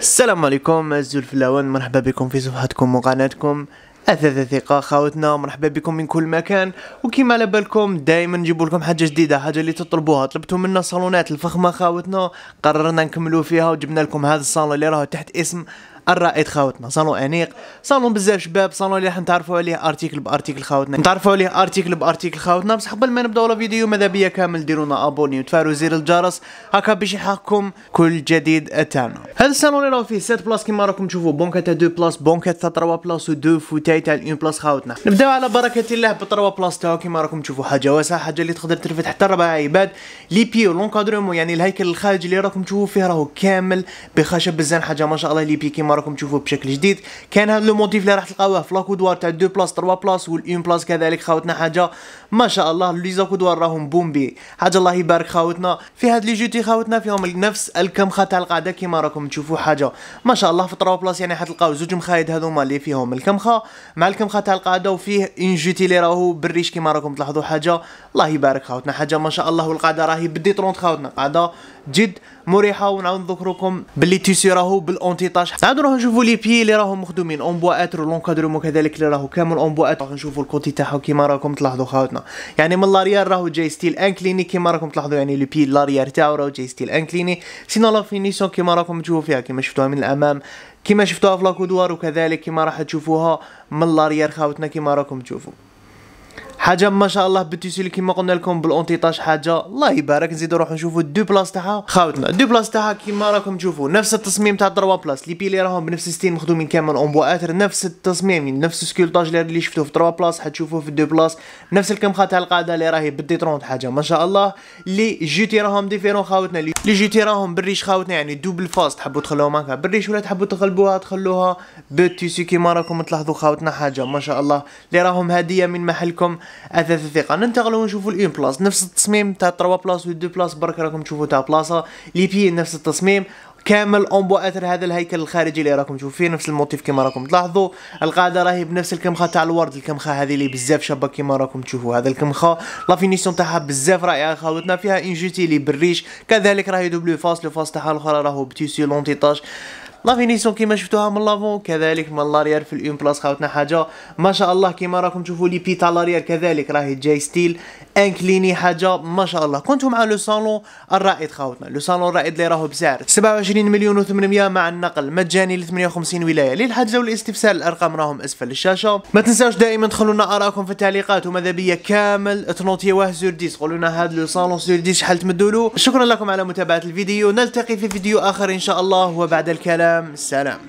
السلام عليكم الزلفلاوان مرحبا بكم في صفحتكم وقناتكم اثاث ثقه خاوتنا مرحبا بكم من كل مكان وكما على بالكم دائما نجيب لكم حاجه جديده حاجه اللي تطلبوها طلبتوا منا صالونات الفخمه خاوتنا قررنا نكملوا فيها وجبنا لكم هذا الصالون اللي راه تحت اسم الرائد خاوتنا صالون انيق صالون بزاف شباب صالون اللي راح نتعرفوا عليه ارتيكل بارتيكل خاوتنا نتعرفوا عليه ارتيكل بارتيكل خاوتنا بصح قبل ما نبداو لا فيديو ماذا بيا كامل ديرونا ابوني وتفعلوا زر الجرس هكا باش يحقكم كل جديد تاعنا هذا الصالون اللي راه فيه 7 بلاص كيما راكم تشوفوا بونكا تاع 2 بلاص بونكا تاع 3 بلاص و 2 فوتاي تاع 1 بلاص خاوتنا نبداو على بركه الله ب 3 بلاص تاعو كيما راكم تشوفوا حاجه واسعه حاجه اللي تقدر ترفد حتى ربع عباد لي بيو لونكادرومو يعني الهيكل الخارجي اللي راكم تشوفوا فيه راهو كامل بخشب بزاف حاجه ما شاء الله لي بي كيما راكم تشوفوه بشكل جديد كان هذا لو موتيف اللي راح تلقاوه في لاكودوار تاع 2 بلاس 3 بلاس والاون بلاس كذلك خاوتنا حاجه ما شاء الله لي زاكودوار راهم بومبي حاجه الله يبارك خاوتنا في هاد لي جوتي خاوتنا فيهم نفس الكمخه تاع القاعده كيما راكم تشوفوا حاجه ما شاء الله في 3 بلاس يعني حتلقاو زوج مخايد هذوما اللي فيهم الكمخه مع الكمخه تاع القاعده وفيه ان جوتي اللي راهو بالريش كيما راكم تلاحظوا حاجه الله يبارك خاوتنا حاجه ما شاء الله والقاعده راهي بدي 30 خاوتنا قاعده جد مريحه ونعاود نذكركم باللي تيسي راهو بالانتيطاج نعاود نروحو نشوفو لي بي اللي راهم مخدومين اون بواتر ولونكادرومون كذلك اللي راهو كامل اون اتر راح نشوفو الكوتي تاعو كيما راكم تلاحظوا خاوتنا يعني من لاريال راهو جاي ستيل انكليني كيما راكم تلاحظوا يعني لو بي لاريال تاعو راهو جاي ستيل انكليني سينو لا فينيسيون كيما راكم تشوفوا فيها كيما شفتوها من الامام كيما شفتوها في لاكودوار وكذلك كيما راح تشوفوها من لاريال خاوتنا كيما راكم تشوفوا حاجه ما شاء الله بتيسي اللي كيما قلنا لكم طاش حاجه الله يبارك نزيدو نروحو نشوفو دو بلاص تاعها خاوتنا دو بلاص تاعها كيما راكم تشوفو نفس التصميم تاع دروا بلاص لي بيلي راهم بنفس الستيل مخدومين كامل اون اتر نفس التصميم نفس السكولتاج اللي شفتوه في دروا بلاص حتشوفوه في دو بلاص نفس الكمخه تاع القاعده اللي راهي بدي ترونت حاجه ما شاء الله لي جيتي راهم ديفيرون خاوتنا لي جيتي راهم بالريش خاوتنا يعني دوبل فاست تحبوا تخلوهم هكا بالريش ولا تحبوا تقلبوها تخلوها بتيسي كيما راكم تلاحظوا خاوتنا حاجه ما شاء الله لي راهم هديه من محلكم اثاث الثقه ننتقلوا ونشوفوا الاون بلاص نفس التصميم تاع 3 بلاص و 2 بلاص برك راكم تشوفوا تاع بلاصه لي بي نفس التصميم كامل اونبو اثر هذا الهيكل الخارجي اللي راكم تشوفوا فيه نفس الموتيف كما راكم تلاحظوا القاعده راهي بنفس الكمخه تاع الورد الكمخه هذه اللي بزاف شابه كما راكم تشوفوا هذا الكمخه لا فينيسيون تاعها بزاف رائعه خاوتنا فيها انجوتي لي بالريش كذلك راهي دوبلو فاس لو فاس تاعها الاخرى راهو لونتي لونتيطاج لا فينيسيون كيما شفتوها من لافون كذلك من لاريير في الاون بلاس خاوتنا حاجه ما شاء الله كيما راكم تشوفوا لي تاع لاريير كذلك راهي جاي ستيل انكليني حاجه ما شاء الله كنتو مع لو صالون الرائد خاوتنا لو صالون الرائد اللي راهو بسعر 27 مليون و800 مع النقل مجاني ل 58 ولايه للحجز والاستفسار الارقام راهم اسفل الشاشه ما تنساوش دائما تخلوا لنا ارائكم في التعليقات وماذا بيا كامل تنوتي واه سور 10 قولوا لنا هذا لو صالون سور 10 شحال تمدوا شكرا لكم على متابعه الفيديو نلتقي في فيديو اخر ان شاء الله وبعد الكلام سلام سلام